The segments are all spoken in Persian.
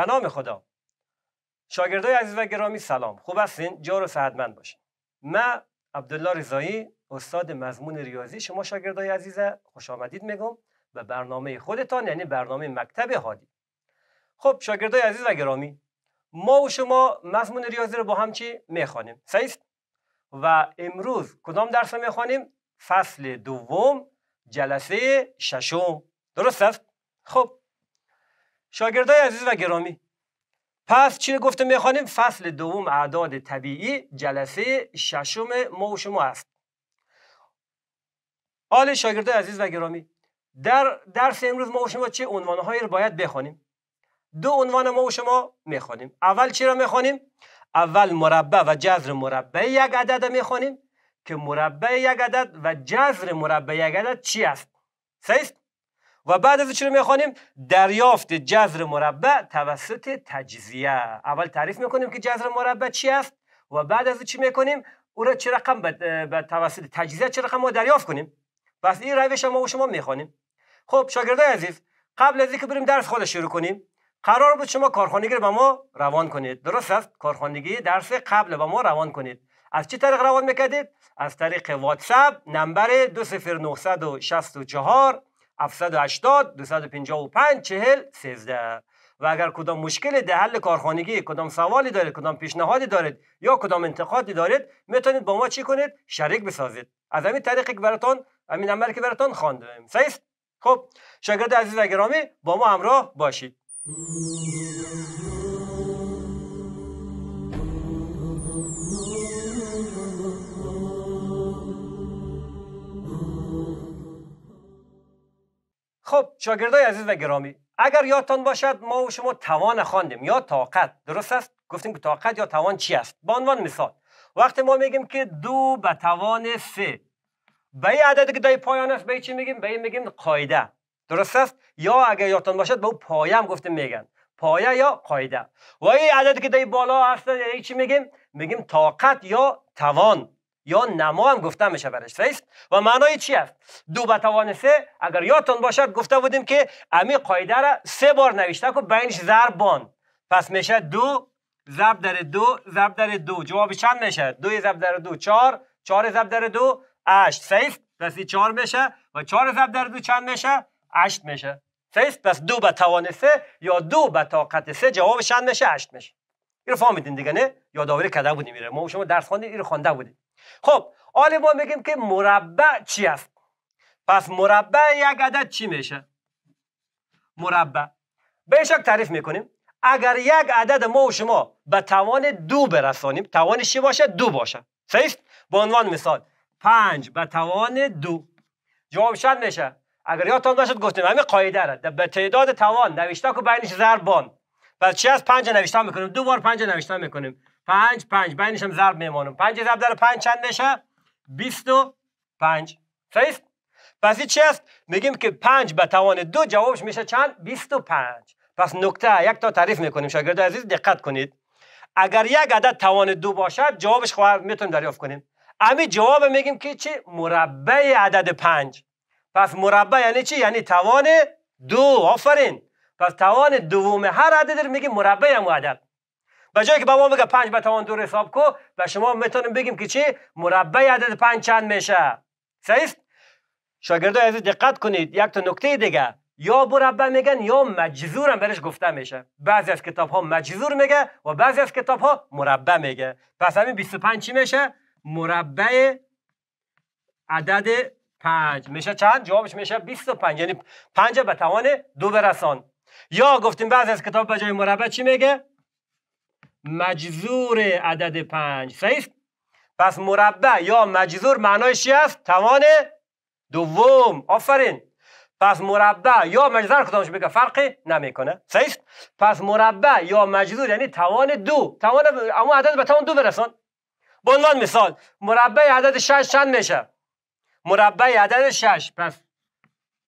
به نام خدا شاگردای عزیز و گرامی سلام خوب هستین جار و صحتمند باشین من عبدالله رضایی استاد مضمون ریاضی شما شاگردای عزیز خوش آمدید میگم و برنامه خودتان یعنی برنامه مکتب هادی خب شاگردای عزیز و گرامی ما و شما مضمون ریاضی رو با هم چی میخوانیم صحیح و امروز کدام درس رو میخوانیم فصل دوم جلسه ششم درست است خب شاگردای عزیز و گرامی پس چی گفته میخوانیم فصل دوم اعداد طبیعی جلسه ششم ما و شما است حال شاگردای عزیز و گرامی در درس امروز ما و شما چه عنوانهایی رو باید بخوانیم دو عنوان ما و شما میخوانیم اول چی را میخوانیم اول مربع و جذر مربع یک عدد میخوانیم که مربع یک عدد و جذر مربع یک عدد چی است و بعد از چی رو میخوانیم دریافت جذر مربع توسط تجزیه اول تعریف میکنیم که جذر مربع چی است و بعد از چی میکنیم او را چه رقم به توسط تجزیه چه رقم ما دریافت کنیم پس این روش ما و شما میخوانیم خب شاگردای عزیز قبل از اینکه بریم درس خود شروع کنیم قرار بود شما کارخانگی رو به ما روان کنید درست است کارخانگی درس قبل به ما روان کنید از چه طریق روان میکردید از طریق واتساپ نمبر 20964 780 255 40 13 و اگر کدام مشکل در حل کارخانگی کدام سوالی دارید کدام پیشنهادی دارید یا کدام انتقادی دارید میتونید با ما چی کنید شریک بسازید از همین طریقی که براتون همین عمل که براتون خواندم صحیح خب شاگرد عزیز و گرامی با ما همراه باشید خب شاگردای عزیز و گرامی اگر یادتان باشد ما و شما توان خواندیم یا طاقت درست است گفتیم که طاقت یا توان چی است به عنوان مثال وقتی ما میگیم که دو به توان سه به این عددی که دای پایان است به چی میگیم به این میگیم قاعده درست است یا اگر یادتان باشد به او پایه هم گفتیم میگن پایه یا قاعده و این عددی که دای بالا هست یعنی چی میگیم میگیم طاقت یا توان یا نما هم گفته میشه برش فیست و معنای چی است دو به توان سه اگر یادتون باشد گفته بودیم که امی قایده را سه بار نوشته که بینش ضرب بان پس میشه دو ضرب در دو ضرب در دو جواب چند میشه دو ضرب در دو چهار چهار ضرب در دو هشت فیست پس این چهار میشه و چهار ضرب در دو چند میشه هشت میشه فیست پس دو به توان سه یا دو به طاقت سه جواب چند میشه هشت میشه این رو فهمیدین دیگه نه یادآوری کرده بودیم میره ما شما درس خوندید این رو خوانده بودیم خب حالا ما میگیم که مربع چی است پس مربع یک عدد چی میشه مربع بهش یک تعریف میکنیم اگر یک عدد ما و شما به توان دو برسانیم توانش چی باشه دو باشه صحیح به عنوان مثال پنج به توان دو جواب شد میشه اگر یادتان باشد گفتیم همین قایده را به تعداد توان نوشته که بینش ضرب پس چی از پنج نوشتن میکنیم دو بار پنج نوشتن میکنیم پنج پنج بینش هم ضرب میمانم پنج ضرب در پنج چند میشه بیست و پنج صحیح پس این چی است میگیم که پنج به توان دو جوابش میشه چند بیست و پنج پس نکته یک تا تعریف میکنیم شاگرد عزیز دقت کنید اگر یک عدد توان دو باشد جوابش خواهد میتونیم دریافت کنیم امی جواب میگیم که چی مربع عدد پنج پس مربع یعنی چی یعنی توان دو آفرین پس توان دوم هر عدد میگیم مربع هم عدد به جایی که ما بگه پنج به توان دور حساب کو و شما میتونیم بگیم که چی مربع عدد پنج چند میشه صحیح شاگردای عزیز دقت کنید یک تا نکته دیگه یا مربع میگن یا مجذورم برش گفته میشه بعضی از کتاب ها مجذور میگه و بعضی از کتاب ها مربع میگه پس همین 25 چی میشه مربع عدد 5 میشه چند جوابش میشه 25 یعنی 5 به توان دو برسان یا گفتیم بعضی از کتاب به جای مربع چی میگه مجذور عدد 5 صحیح پس مربع یا مجذور معنای چی است توان دوم آفرین پس مربع یا مجذور کدامش میگه فرقی نمیکنه صحیح پس مربع یا مجذور یعنی توان دو توان اما عدد به توان دو برسان به عنوان مثال مربع عدد 6 چند میشه مربع عدد 6 پس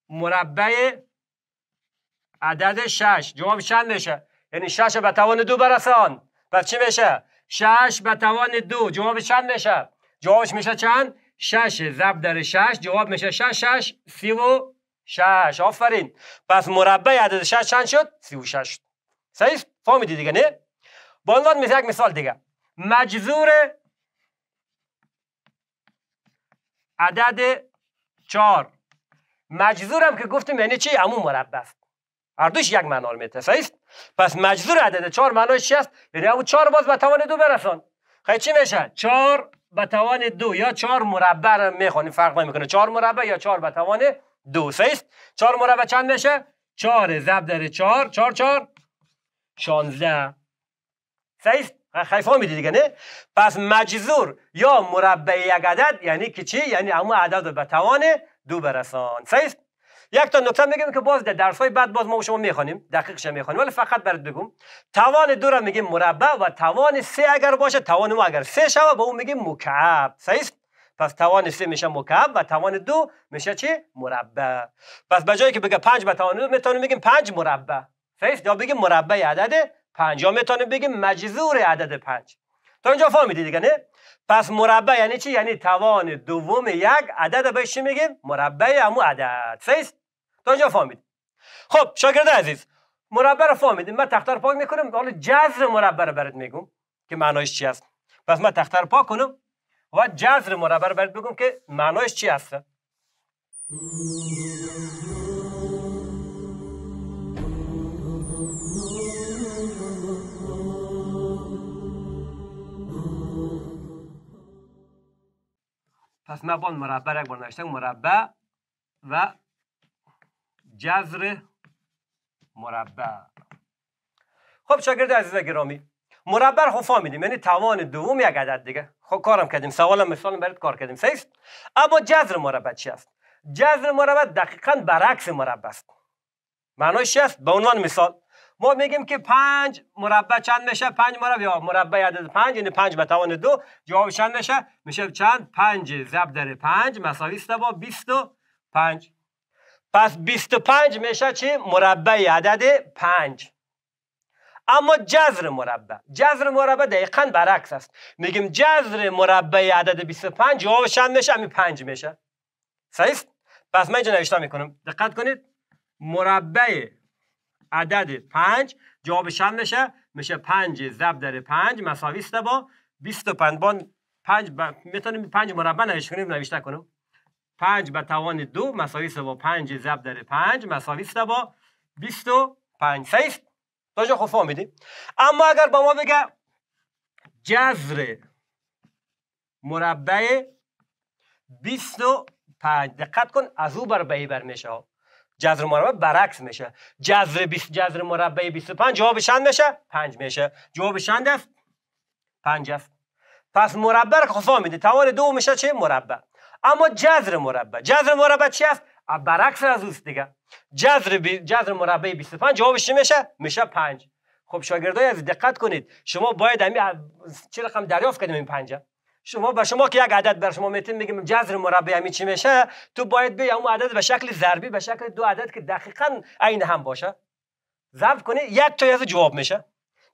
مربع عدد 6 جواب چند میشه یعنی 6 به توان دو برسان پس چی بشه؟ 6 به توان 2 جواب چند بشه؟ جوابش میشه چند؟ 6 ضرب در 6 جواب میشه 6 6 36 آفرین پس مربع عدد 6 چند شد؟ 36 صحیح؟ فهمیدی دیگه نه؟ بانوان میزه یک مثال دیگه مجزور عدد 4 مجزورم که گفتیم یعنی چی؟ امون مربع است هر دوش یک معنال میتسه پس مجذور عدد چهار معنایش چی است یعنی او چهار باز به توان دو برسان خیلی چی میشه چهار به توان دو یا چهار مربع را میخونیم فرق نمیکنه چهار مربع یا چهار به توان دو سیست چهار مربع چند میشه چهار زب در چهار چهار چهار شانزده سیست خیلی فهمیدی دیگه نه پس مجذور یا مربع یک عدد یعنی که چی یعنی اما عدد به توان دو برسان سیست یک تا نکته میگم که باز در درس های بعد باز ما شما میخوانیم دقیقش میخوانیم ولی فقط برات بگم توان دو را میگیم مربع و توان سه اگر باشه توان ما اگر سه شوه به اون میگیم مکعب صحیح پس توان سه میشه مکعب و توان دو میشه چی مربع پس به جایی که بگه پنج به توان دو میتونیم بگیم 5 مربع صحیح یا بگیم مربع عدد 5 یا میتونیم بگیم مجذور عدد پنج تا اینجا فهمیدید دیگه نه پس مربع یعنی چی یعنی توان دوم یک عدد بهش میگیم مربع همو عدد صحیح تا اینجا فهمید خب شاگرد عزیز مربع رو فهمیدیم من تختار پاک میکنم حالا جذر مربع رو برات میگم که معنایش چی هست پس من تختار پاک کنم و جذر مربع رو برات بگم که معنایش چی هست پس من بان مربع یک بار نشتم مربع و جذر مربع خب شاگرد عزیز گرامی مربع رو خفا میدیم یعنی توان دوم یک عدد دیگه خب کارم کردیم سوالم مثالم برات کار کردیم صحیح اما جذر مربع چی است جذر مربع دقیقا برعکس مربع است معناش چی است به عنوان مثال ما میگیم که پنج مربع چند میشه پنج مربع یا مربع عدد پنج یعنی پنج به توان دو جواب چند میشه میشه چند پنج ضرب در پنج مساوی است با بیست و پنج پس 25 میشه چی؟ مربع عدد 5 اما جذر مربع جذر مربع دقیقا برعکس است میگیم جذر مربع عدد 25 جوابش چند میشه همین 5 میشه صحیح پس من اینجا نوشته میکنم دقت کنید مربع عدد 5 جوابش چند میشه میشه 5 ضرب در 5 مساوی است با 25 بان 5 میتونیم 5 مربع نوشته کنیم نوشته کنم 5 به توان دو مساوی است با 5 ضرب در 5 مساوی است با 25. و تا جا خفا خوب اما اگر با ما بگه جذر مربع 25 دقت کن از او بر به بر میشه جذر مربع برعکس میشه جذر 20 جذر مربع 25 جواب چند میشه 5 میشه جواب چند است 5 است پس مربع رو میده. فهمیدی توان دو میشه چه مربع اما جذر مربع جذر مربع چی است برعکس از اوست دیگه جذر بی... جذر مربع 25 جوابش چی میشه میشه 5 خب شاگردای از دقت کنید شما باید همین چه رقم دریافت کنیم این پنجه شما به شما که یک عدد بر شما میتین میگیم جذر مربع همین چی میشه تو باید بیا اون عدد به شکل ضربی به شکل دو عدد که دقیقا عین هم باشه ضرب کنی یک تا از جواب میشه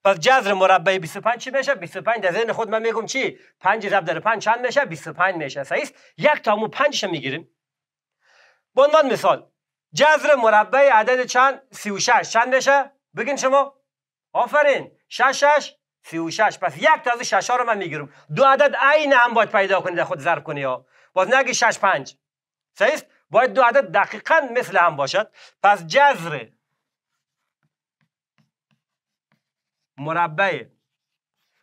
پس جذر مربع 25 چی میشه 25 در ذهن خود من میگم چی 5 ضرب در 5 چند میشه 25 میشه صحیح یک تا اون 5 میگیریم به عنوان مثال جذر مربع عدد چند 36 چند میشه بگین شما آفرین 66 36 پس یک تا از 6 ها رو من میگیرم دو عدد عین هم باید پیدا کنید خود ضرب کنی ها باز نگی 6 5 صحیح باید دو عدد دقیقا مثل هم باشد پس جذر مربع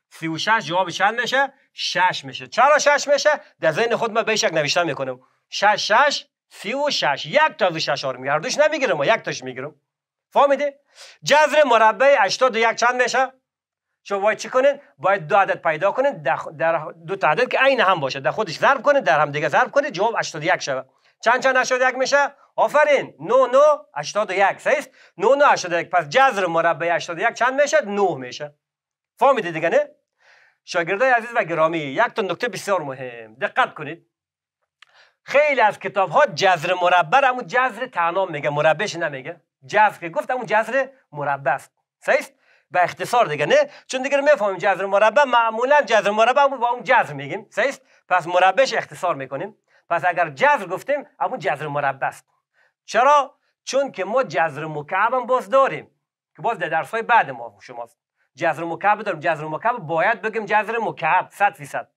36 جواب چند میشه 6 میشه چرا 6 میشه در ذهن خود من به شک نوشته میکنم 6 6 36 یک تا از 6 رو میگیرم دوش نمیگیرم یک تاش میگیرم فهمیده جذر مربع 81 چند میشه شما باید چی کنین باید دو عدد پیدا کنین در دو تا عدد که عین هم باشه در خودش ضرب کنین در هم دیگه ضرب کنین جواب 81 شوه چند چند 81 میشه آفرین نو صحیح یک پس جذر مربع یک چند میشه نو میشه فهمیدید دیگه نه شاگردای عزیز و گرامی یک تا نکته بسیار مهم دقت کنید خیلی از کتاب ها جذر مربع همون جذر تنام میگه مربعش نمیگه جذر که گفت جذر مربع است صحیح به اختصار دیگه نه چون دیگه میفهمیم جذر مربع معمولا جذر مربع با اون جذر میگیم سیست پس مربعش اختصار میکنیم پس اگر جذر گفتیم اون جذر مربع است چرا چون که ما جذر مکعب هم باز داریم که باز در درس های بعد ما شماست جذر مکعب داریم جذر مکعب باید بگیم جذر مکعب 100 فیصد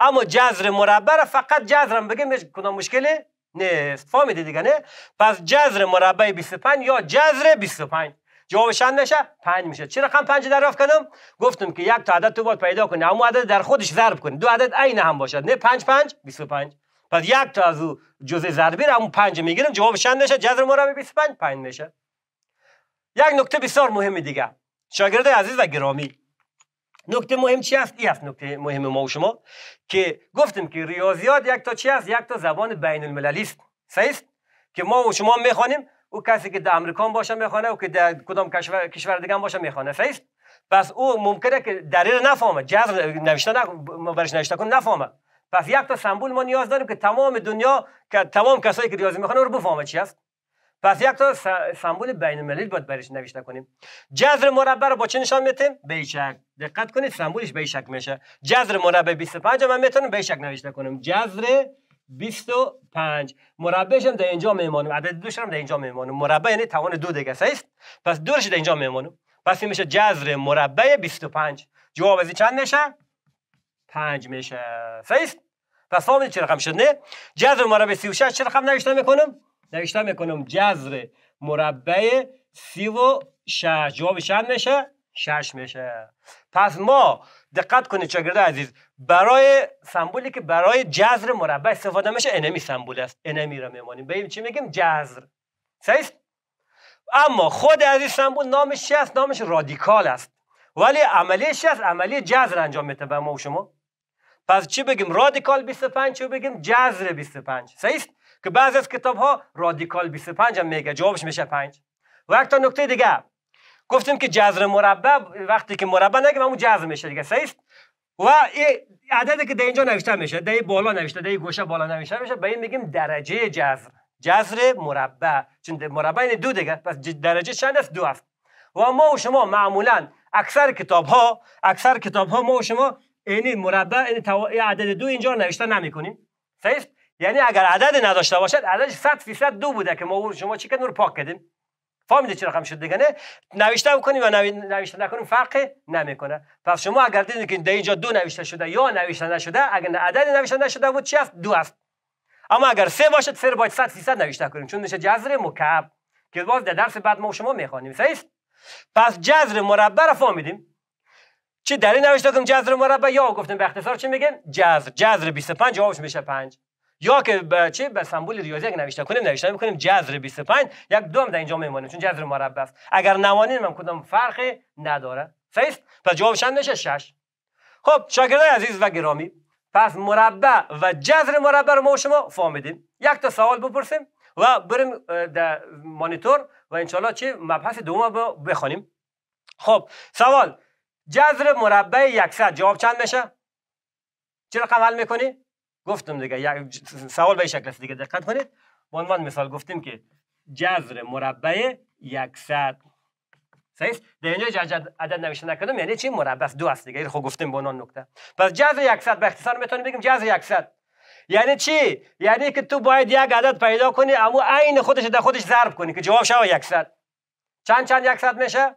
اما جذر مربع را فقط جذرم بگیم هیچ کدام مشکلی نیست دیگه نه پس جذر مربع 25 یا جذر 25 جوابش چند 5 میشه چه رقم 5 دریافت کردم؟ گفتم که یک تا عدد تو باید پیدا کنی اما عدد در خودش ضرب کنی دو عدد عین هم باشد نه 5 5 25 پس یک تا از او جزء ضربی را اون پنج میگیریم جواب شند میشه جذر مربع 25 پنج میشه یک نکته بسیار مهم دیگه شاگرد عزیز و گرامی نکته مهم چی است؟ این است نکته مهم ما و شما که گفتیم که ریاضیات یک تا چی است؟ یک تا زبان بین المللی است صحیح که ما و شما میخوانیم او کسی که در امریکا باشه میخوانه او که در کدام کشور کشور دیگه باشه میخوانه صحیح پس او ممکنه که دریر نفهمه جذر نوشته برش نوشته کنه نفهمه پس یک تا سمبول ما نیاز داریم که تمام دنیا که تمام کسایی که ریاضی میخوان رو بفهمه چی است پس یک تا سمبول بین المللی باید برش نوشته کنیم جذر مربع رو با چه نشان میتیم به شک دقت کنید سمبولش به شک میشه جذر مربع 25 من میتونم به شک نوشته کنم جذر 25 مربعش هم در اینجا میمانم عدد دوش هم در اینجا میمانم مربع یعنی توان دو دیگه است پس دورش در اینجا میمانم پس این میشه جذر مربع 25 جواب از چند میشه 5 میشه است پس فاهمید چه رقم شد نه جذر مربع 36 چه رقم نوشته میکنم نوشته میکنم جذر مربع 36 جواب چند میشه 6 میشه پس ما دقت کنید چاگرده عزیز برای سمبولی که برای جذر مربع استفاده میشه انمی سمبول است انمی را میمانیم ببینیم چی میگیم جذر صحیح اما خود از این سمبول نامش چی است نامش رادیکال است ولی عملیش چی است عملی جذر انجام میده به ما و شما پس چی بگیم رادیکال 25 چی بگیم جذر 25 صحیح است که بعضی از کتاب ها رادیکال 25 هم میگه جوابش میشه 5 و یک تا نکته دیگه گفتیم که جذر مربع وقتی که مربع نگیم همون جذر میشه دیگه صحیح است و این عددی که در اینجا نوشته میشه در بالا نوشته در گوشه بالا نوشته میشه به این میگیم درجه جذر جذر مربع چون مربع این دو دیگه پس درجه چند است دو است و ما و شما معمولا اکثر کتاب ها اکثر کتاب ها ما و شما این مربع این, تو... عدد دو اینجا نوشته نمیکنیم صحیح یعنی اگر عدد نداشته باشد عددش 100 فیصد دو بوده که ما شما چی که رو پاک کردیم فهمیدید چرا رقم شد دیگه نه نوشته کنیم و نوشته نکنیم فرق نمیکنه پس شما اگر دیدید که در اینجا دو نوشته شده یا نوشته نشده اگر عدد نوشته نشده بود چی است دو است. اما اگر سه باشد سه باید 100 فیصد نوشته کنیم چون میشه جذر مکعب که باز در درس بعد ما شما میخوانیم صحیح پس جذر مربع را فهمیدیم در دری نوشته کنم جذر مربع یا گفتم به اختصار چی میگیم جذر جذر 25 جوابش میشه 5 یا که به چه به سمبول ریاضی اگه نوشته کنیم نوشته میکنیم جذر 25 یک دوم در اینجا میمونیم چون جذر مربع است اگر نوانین هم کدام فرقی نداره صحیح پس جواب چند میشه 6 خب شاگردای عزیز و گرامی پس مربع و جذر مربع رو ما شما فهمیدیم یک تا سوال بپرسیم و بریم در مانیتور و ان چه مبحث دوم رو بخونیم خب سوال جذر مربع 100 جواب چند میشه چرا رقم میکنی گفتم دیگه سوال به شکل است دیگه دقت کنید به عنوان مثال گفتیم که جذر مربع 100 صحیح در اینجا عدد نوشته نکردم یعنی چی مربع دو است دیگه خب گفتیم به عنوان نکته پس جذر 100 به اختصار میتونیم بگیم جذر 100 یعنی چی یعنی که تو باید یک عدد پیدا کنی اما عین خودش در خودش ضرب کنی که جواب شوه 100 چند چند 100 میشه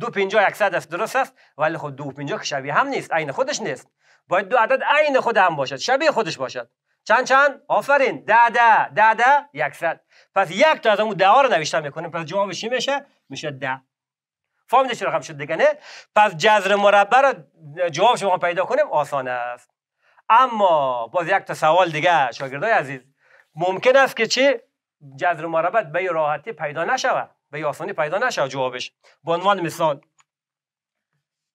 دو پینجا یکصد است درست است ولی خود خب دو پنجا که شبیه هم نیست عین خودش نیست باید دو عدد عین خود هم باشد شبیه خودش باشد چند چند آفرین ده ده ده ده یکصد پس یک تا از اون ده ها رو نوشته میکنیم پس جوابش چی میشه میشه ده فهمیده چرا رقم شد دیگه نه پس جذر مربع رو جواب شما پیدا کنیم آسان است اما باز یک تا سوال دیگه شاگردای عزیز ممکن است که چی جذر مربع به راحتی پیدا نشود به آسانی پیدا نشه جوابش به عنوان مثال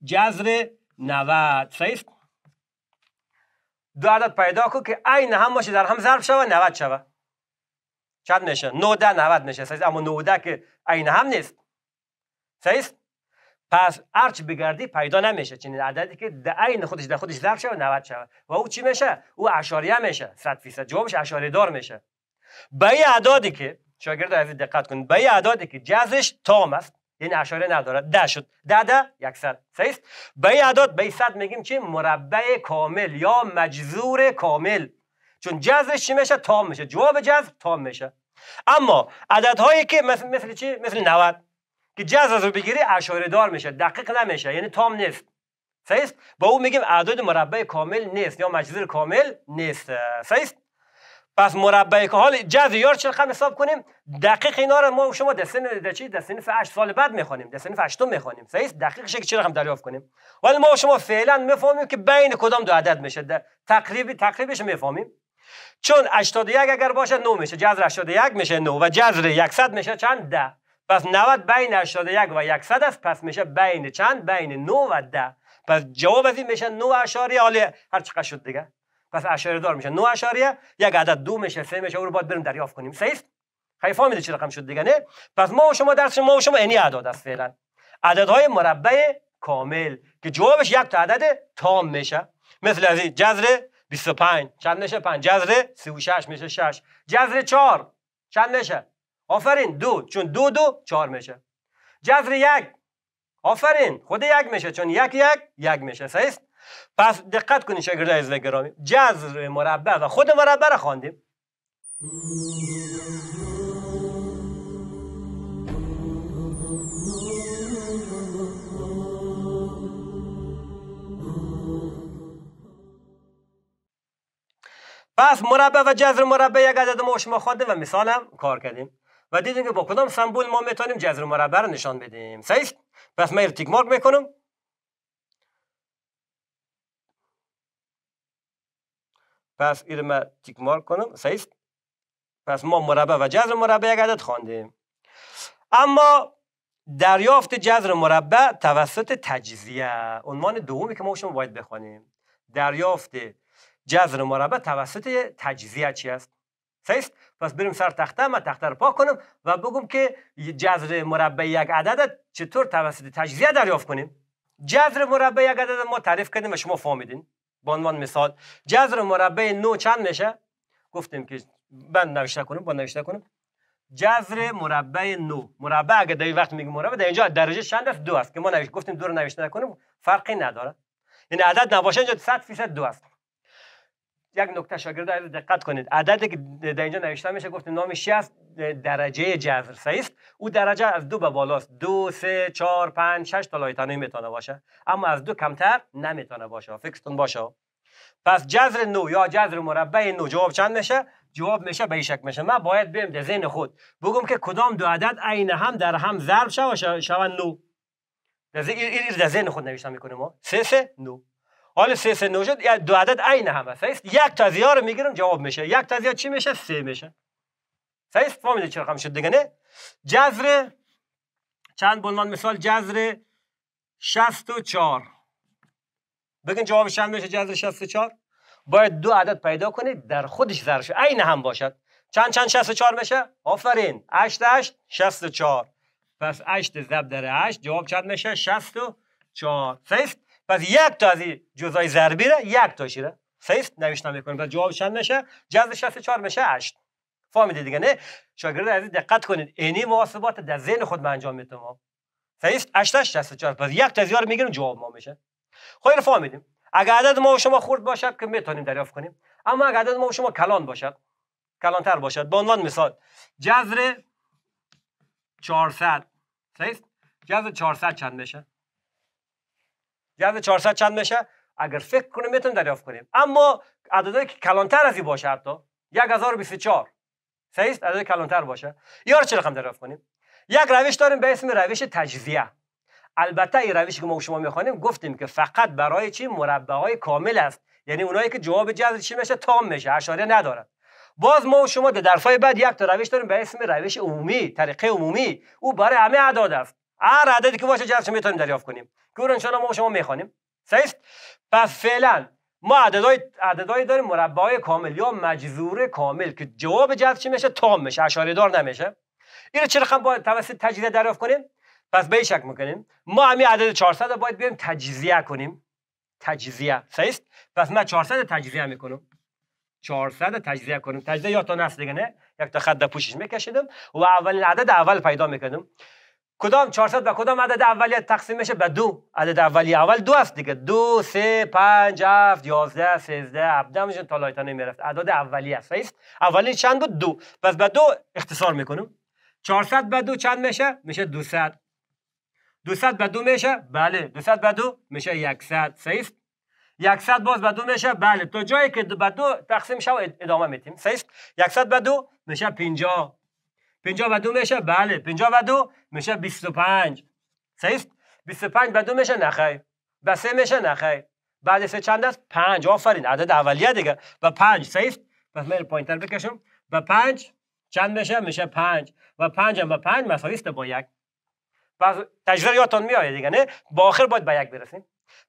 جذر 90 صحیح دو عدد پیدا کو که عین باشه در هم ضرب شوه 90 شوه چند میشه 19 90 میشه صحیح اما 90 که عین هم نیست صحیح پس ارچ بگردی پیدا نمیشه چنین عددی که در عین خودش در خودش ضرب شوه 90 شوه و او چی میشه او اشاریه میشه 100 فیصد جوابش اشاره دار میشه به این اعدادی که شاگرد عزیز دقت کنید به این اعدادی که جزش تام است یعنی اشاره ندارد ده شد ده ده یکصد صحیح به این اعداد به صد میگیم که مربع کامل یا مجزور کامل چون جزش چی میشه تام میشه جواب جز تام میشه اما عددهایی که مثل, مثل چی مثل 90 که از رو بگیری اشاره دار میشه دقیق نمیشه یعنی تام نیست صحیح با او میگیم اعداد مربع کامل نیست یا مجزور کامل نیست صحیح پس مربع که حال جذر یار چه رقم حساب کنیم دقیق اینا رو ما و شما در سن در چی در سن 8 سال بعد میخونیم در سن 8 میخونیم صحیح دقیقش که چه رقم دریافت کنیم ولی ما و شما فعلا میفهمیم که بین کدام دو عدد میشه در تقریبی تقریبش میفهمیم چون 81 اگر باشه 9 میشه جذر 81 میشه 9 و جذر 100 میشه چند ده پس 90 بین 81 و 100 است پس میشه بین چند بین 9 و 10 پس جواب از این میشه 9 اشاری حالا هر چقدر شد دیگه پس اشاره دار میشه نو اشاریه یک عدد دو میشه سه میشه او رو باید بریم دریافت کنیم صحیح خیلی فهمیده چه رقم شد دیگه نه پس ما و شما درس ما و شما اینی اعداد است فعلا های مربع کامل که جوابش یک تا عدد تام میشه مثل از این جذر 25 چند میشه 5 جذر 36 میشه 6 جذر 4 چند میشه آفرین دو چون دو دو 4 میشه جذر یک آفرین خود یک میشه چون یک یک یک میشه صحیح پس دقت کنید شاگردای عزیز گرامی جذر مربع و خود مربع را خواندیم پس مربع و جذر مربع یک عدد ما شما خواندیم و هم کار کردیم و دیدیم که با کدام سمبول ما میتونیم جذر مربع رو نشان بدیم صحیح پس من تیک مارک میکنم پس این ما تیک کنم صحیح پس ما مربع و جذر مربع یک عدد خواندیم اما دریافت جذر مربع توسط تجزیه عنوان دومی که ما شما باید بخوانیم دریافت جذر مربع توسط تجزیه چی است است پس بریم سر تخته ما تخته رو پاک کنم و بگم که جذر مربع یک عدد چطور توسط تجزیه دریافت کنیم جذر مربع یک عدد ما تعریف کردیم و شما فهمیدین به عنوان مثال جذر مربع نو چند میشه گفتیم که بند نوشته کنم با نوشته کنم جذر مربع نو مربع اگه در وقت میگم مربع در اینجا درجه چند است دو است که ما نوشت گفتیم دو رو نوشته نکنیم فرقی نداره این یعنی عدد نباشه اینجا 100 فیصد دو است یک نکته شاگرد دقت کنید عددی که در اینجا نوشته میشه گفتیم نامش چی است درجه جذر است او درجه از دو به بالاست دو سه چهار پنج شش تا لایتانوی میتونه باشه اما از دو کمتر نمیتونه باشه فکرتون باشه پس جذر نو یا جذر مربع نو جواب چند میشه جواب میشه به شک میشه من باید بیم در ذهن خود بگم که کدام دو عدد عین هم در هم ضرب شوه شوه نو در ذهن خود نوشته میکنه ما سه سه نو حالا سه سه نو شد دو عدد عین هم است یک تازیار رو میگیرم جواب میشه یک تزیه چی میشه سه میشه صحیح فهمیدید چه شد دیگه نه جذر چند مثال جزر مثال و چار بگین جواب چند میشه و چار؟ باید دو عدد پیدا کنید در خودش شد عین هم باشد چند چند چار میشه آفرین 8 و چار پس 8 ضرب در جواب چند میشه 64 صحیح پس یک تا از جزای ضربی را یک تا شیره صحیح نوشتن میکنیم پس جواب چند میشه و 64 میشه فهمیدید دیگه نه شاگرد عزیز دقت کنید اینی محاسبات در ذهن خود من انجام میدم فیست 64 پس یک تزیار میگیریم جواب ما میشه خیر اینو فهمیدیم اگر عدد ما و شما خرد باشد که میتونیم دریافت کنیم اما اگر عدد ما و شما کلان باشد تر باشد به عنوان مثال جذر 400 صحیح جذر 400 چند میشه جذر 400 چند میشه اگر فکر کنیم میتونیم دریافت کنیم اما عددی که کلان کلانتر از این باشه حتی 1024 صحیح است عدد کلانتر باشه یا چه رقم دریافت کنیم یک روش داریم به اسم روش تجزیه البته این روشی که ما شما میخوانیم گفتیم که فقط برای چی مربع های کامل است یعنی اونایی که جواب جذر چی میشه تام میشه اشاره نداره باز ما و شما در درفای بعد یک تا روش داریم به اسم روش عمومی طریقه عمومی او برای همه اعداد است هر عددی که باشه جذر میتونیم دریافت کنیم که اون ما شما میخوانیم صحیح پس فعلا ما عددهای عددهایی داریم مربعهای کامل یا مجذور کامل که جواب جذب چی میشه تام میشه اشاره دار نمیشه اینو چرا خم خب باید توسط تجزیه دریافت کنیم پس به شک میکنیم ما همین عدد 400 رو باید بیایم تجزیه کنیم تجزیه صحیح پس من 400 تجزیه میکنم 400 تجزیه کنیم تجزیه یا تا نصف دیگه نه یک تا خط پوشش میکشیدم و اول عدد اول پیدا میکردم کدام 400 به کدام عدد اولی تقسیم میشه به دو عدد اولی اول دو است دیگه دو سه پنج هفت یازده سیزده هفده میشون تا لایتانه میرفت اعداد اولیه است اولین اولی چند بود دو پس به دو اختصار میکنم 400 به دو چند میشه میشه 200 200 به دو میشه بله 200 به دو میشه 100 صحیح 100 باز به دو میشه بله تا جایی که به دو تقسیم شو ادامه میتیم صحیح 100 به دو میشه 50 52 میشه بله 52 میشه 25 سیست 25 بعدو میشه و 3 میشه نخیر بعد سه چند است 5 آفرین عدد اولیه دیگه و 5 سیست پس من پوینتر بکشم و 5 چند میشه میشه 5 و 5 و 5 مساوی با یک پس تجزیه یاتون میاد دیگه نه با آخر باید با یک برسیم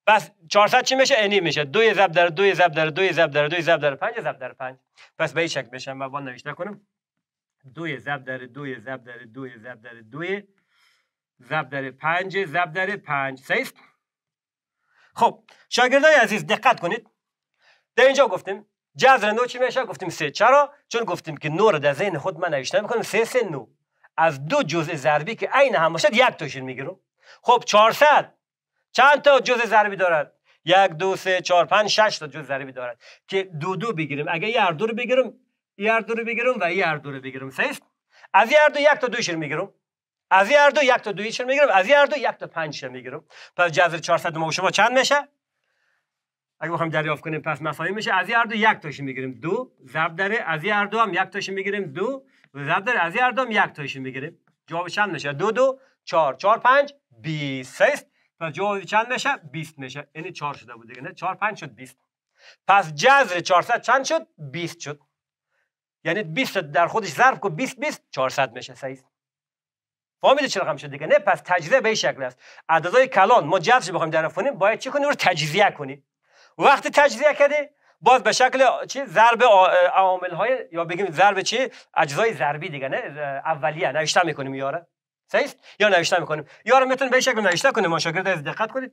پس 400 چی میشه انی میشه 2 ضرب در 2 ضرب در 2 ضرب در 2 ضرب در 5 ضرب در 5 پس به میشه ما با نوشته کنیم دوی زب در دوی زب در دوی زب در دوی زب در پنج زب در پنج سیست خب شاگردای عزیز دقت کنید در اینجا گفتیم جذر نو چی میشه گفتیم سه چرا چون گفتیم که نو رو در ذهن خود من نوشته میکنم سه سه نو از دو جزء ضربی که عین هم باشد یک توشین میگیرم خب 400 چند تا جزء ضربی دارد یک دو سه چهار پنج شش تا جزء ضربی دارد که دو دو بگیریم اگه یه دو رو بگیریم این دو رو بگیرم و این هر دو رو بگیرم سیف از این دو یک تا دو شیر میگیرم از این دو یک تا دو شیر میگیرم از این دو یک تا پنج شیر میگیرم پس جذر 400 ما شما چند میشه اگه بخوام دریافت کنیم پس مفاهیم میشه از این دو یک تاش میگیریم دو ضرب داره از این دو هم یک تاش میگیریم دو ضرب داره از این دو هم یک تاش میگیریم جواب چند میشه دو دو چهار چهار پنج 20 پس جواب چند میشه 20 میشه یعنی 4 شده بود دیگه نه 4 5 شد 20 پس جذر 400 چند شد 20 شد یعنی 20 در خودش ضرب کو 20 20 400 میشه صحیح فهمیده چه رقم شده دیگه نه پس تجزیه به شکل است اعداد کلان ما جذبش بخوایم در کنیم باید چی کنیم رو تجزیه کنیم وقتی تجزیه کردی باز به شکل چی ضرب عوامل های یا بگیم ضرب چی اجزای ضربی دیگه نه اولیه نوشته میکنیم یاره صحیح یا نوشته میکنیم یاره میتونه به شکل نوشته کنیم ما شاگرد از دقت کنید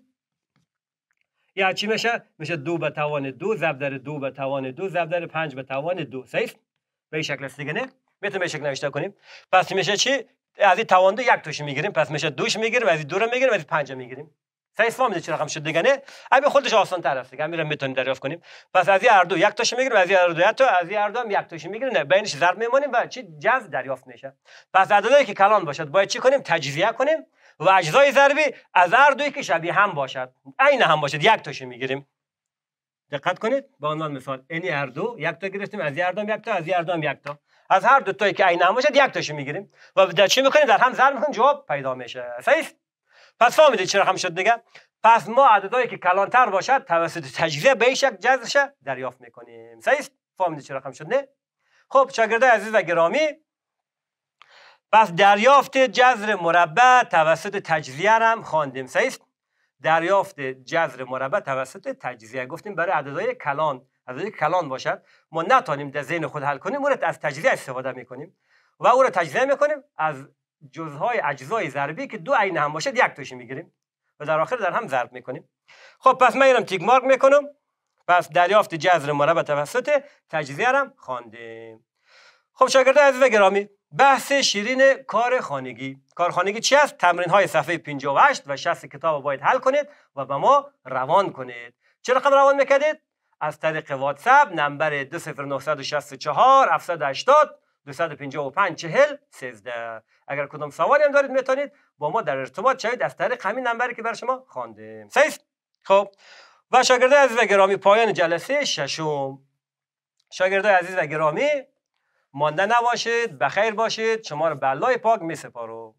یا چی میشه میشه دو به توان دو ضرب در دو به توان دو ضرب در پنج به توان دو صحیح به این شکل است دیگه نه میتونیم به شکل نوشته کنیم پس میشه چی از این توانده یک توش میگیریم پس میشه دوش میگیریم از این دو رو میگیریم از این پنج میگیریم صحیح فهمید چرا رقم شد دیگه نه اگه خودش آسان تر است دیگه میرم میتونیم دریافت کنیم پس از این اردو یک توش میگیریم از این اردو دو تا از این اردو هم یک توش میگیریم نه بینش ضرب میمونیم و چی جز دریافت میشه پس عددی که کلان باشد باید چی کنیم تجزیه کنیم و اجزای ضربی از اردو که شبیه هم باشد عین هم باشد یک تاش میگیریم دقت کنید به عنوان مثال اینی هر دو یک تا گرفتیم از هر یک تا از هر دو یک تا از هر دو تایی که عین هم باشد یک تاشو میگیریم و در چی میکنیم در هم ضرب میکنیم جواب پیدا میشه صحیح پس فهمیدید چرا هم شد دیگه پس ما عددهایی که کلانتر باشد توسط تجزیه به جذب شه دریافت میکنیم صحیح فهمیدید چرا هم شد نه خب شاگردای عزیز و گرامی پس دریافت جذر مربع توسط تجزیه هم خواندیم صحیح دریافت جذر مربع توسط تجزیه گفتیم برای عددهای کلان عددهای کلان باشد ما نتانیم در ذهن خود حل کنیم او از تجزیه استفاده میکنیم و او را تجزیه میکنیم از جزهای اجزای ضربی که دو عین هم باشد یک توشی میگیریم و در آخر در هم ضرب میکنیم خب پس من اینم تیک مارک میکنم پس دریافت جذر مربع توسط تجزیه هم خواندیم خب شاگردان عزیز گرامی بحث شیرین کار خانگی کار خانگی چی است تمرین های صفحه 58 و 60 کتاب رو باید حل کنید و به ما روان کنید چرا رقم روان میکردید از طریق واتساپ نمبر 20964 780 255 40 13 اگر کدام سوالی هم دارید میتونید با ما در ارتباط شوید از طریق همین نمبری که بر شما خواندیم سیف خب و شاگرده عزیز و گرامی پایان جلسه ششم شاگرده عزیز و گرامی مانده نباشید بخیر باشید شما رو به الله پاک می سپارو